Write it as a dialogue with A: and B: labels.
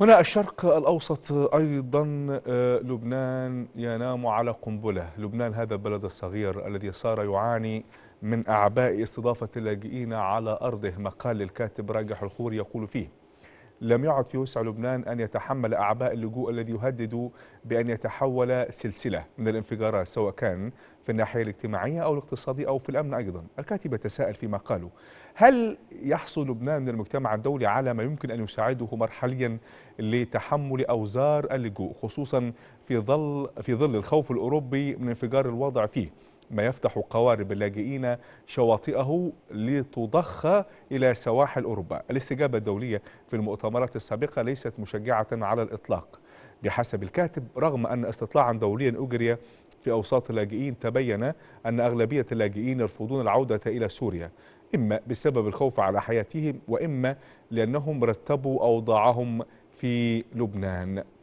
A: هنا الشرق الأوسط أيضا آه، لبنان ينام على قنبلة لبنان هذا البلد الصغير الذي صار يعاني من أعباء استضافة اللاجئين على أرضه مقال الكاتب راجح الخور يقول فيه لم يعد في وسع لبنان أن يتحمل أعباء اللجوء الذي يهدد بأن يتحول سلسلة من الانفجارات سواء كان في الناحية الاجتماعية أو الاقتصادية أو في الأمن أيضا الكاتب يتساءل فيما قالوا هل يحصل لبنان من المجتمع الدولي على ما يمكن أن يساعده مرحليا لتحمل أوزار اللجوء خصوصا في ظل, في ظل الخوف الأوروبي من انفجار الوضع فيه ما يفتح قوارب اللاجئين شواطئه لتضخ إلى سواحل أوروبا الاستجابة الدولية في المؤتمرات السابقة ليست مشجعة على الإطلاق بحسب الكاتب رغم أن استطلاعا دوليا أجري في أوساط اللاجئين تبين أن أغلبية اللاجئين يرفضون العودة إلى سوريا إما بسبب الخوف على حياتهم وإما لأنهم رتبوا أوضاعهم في لبنان